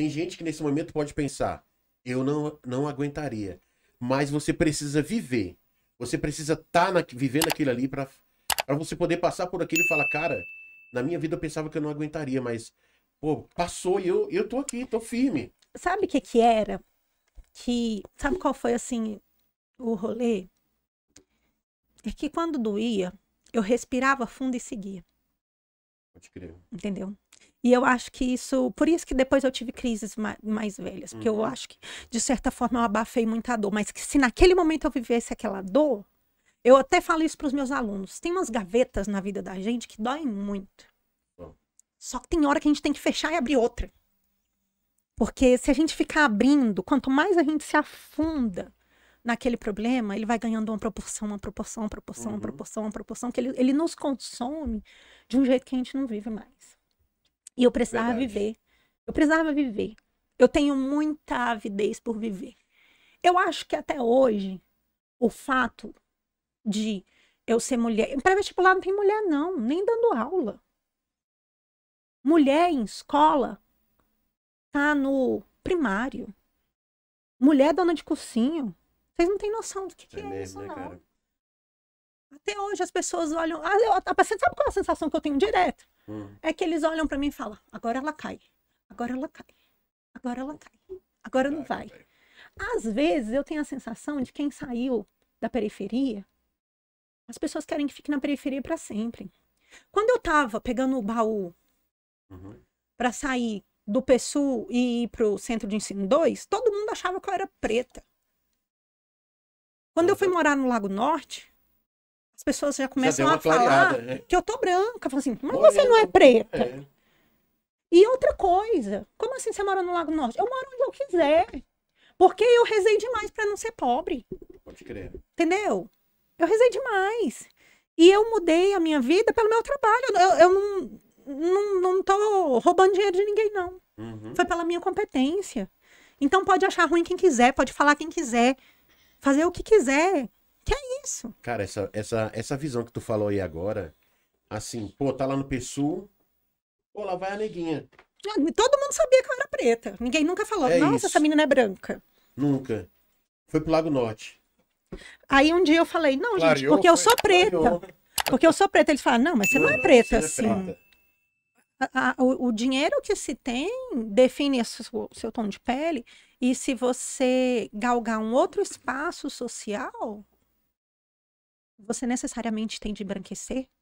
Tem gente que nesse momento pode pensar, eu não, não aguentaria. Mas você precisa viver. Você precisa estar tá vivendo aquilo ali para você poder passar por aquilo e falar, cara, na minha vida eu pensava que eu não aguentaria, mas, pô, passou e eu, eu tô aqui, tô firme. Sabe o que que era? Que, sabe qual foi, assim, o rolê? É que quando doía, eu respirava fundo e seguia. Pode crer. Entendeu? E eu acho que isso. Por isso que depois eu tive crises mais, mais velhas. Porque uhum. eu acho que, de certa forma, eu abafei muita dor. Mas que se naquele momento eu vivesse aquela dor. Eu até falo isso para os meus alunos. Tem umas gavetas na vida da gente que doem muito. Só que tem hora que a gente tem que fechar e abrir outra. Porque se a gente ficar abrindo, quanto mais a gente se afunda, naquele problema, ele vai ganhando uma proporção, uma proporção, uma proporção, uhum. uma proporção, uma proporção, que ele, ele nos consome de um jeito que a gente não vive mais. E eu precisava Verdade. viver. Eu precisava viver. Eu tenho muita avidez por viver. Eu acho que até hoje, o fato de eu ser mulher. Em tipo vestibular não tem mulher, não, nem dando aula. Mulher em escola tá no primário. Mulher dona de cursinho. Vocês não têm noção do que, que é, é mesmo, isso, né, não. Cara? Até hoje as pessoas olham. Ah, eu, a paciente sabe qual é a sensação que eu tenho direto? Hum. É que eles olham para mim e falam: agora ela cai, agora ela cai, agora ela cai, agora não vai. Às vezes eu tenho a sensação de quem saiu da periferia, as pessoas querem que fique na periferia para sempre. Quando eu tava pegando o baú uhum. para sair do PSU e ir pro Centro de Ensino 2, todo mundo achava que eu era preta. Quando eu fui uhum. morar no Lago Norte, as pessoas já começam já a clareada, falar né? que eu tô branca. assim, mas você não é, é. preta. É. E outra coisa, como assim você mora no Lago Norte? Eu moro onde eu quiser. Porque eu rezei demais para não ser pobre. Pode crer. Entendeu? Eu rezei demais. E eu mudei a minha vida pelo meu trabalho. Eu, eu não, não, não tô roubando dinheiro de ninguém, não. Uhum. Foi pela minha competência. Então pode achar ruim quem quiser, pode falar quem quiser fazer o que quiser. Que é isso. Cara, essa, essa, essa visão que tu falou aí agora, assim, pô, tá lá no PSU, pô, lá vai a neguinha. Ah, todo mundo sabia que eu era preta. Ninguém nunca falou, é nossa, isso. essa menina é branca. Nunca. Foi pro Lago Norte. Aí um dia eu falei, não, Clareou, gente, porque eu sou preta. Clareou. Porque eu sou preta. Eles falaram, não, mas você não, é não é assim. preta assim. É preta a, o, o, dinheiro que se tem define o seu tom de pele. E se você galgar um outro espaço social, você necessariamente tem de embranquecer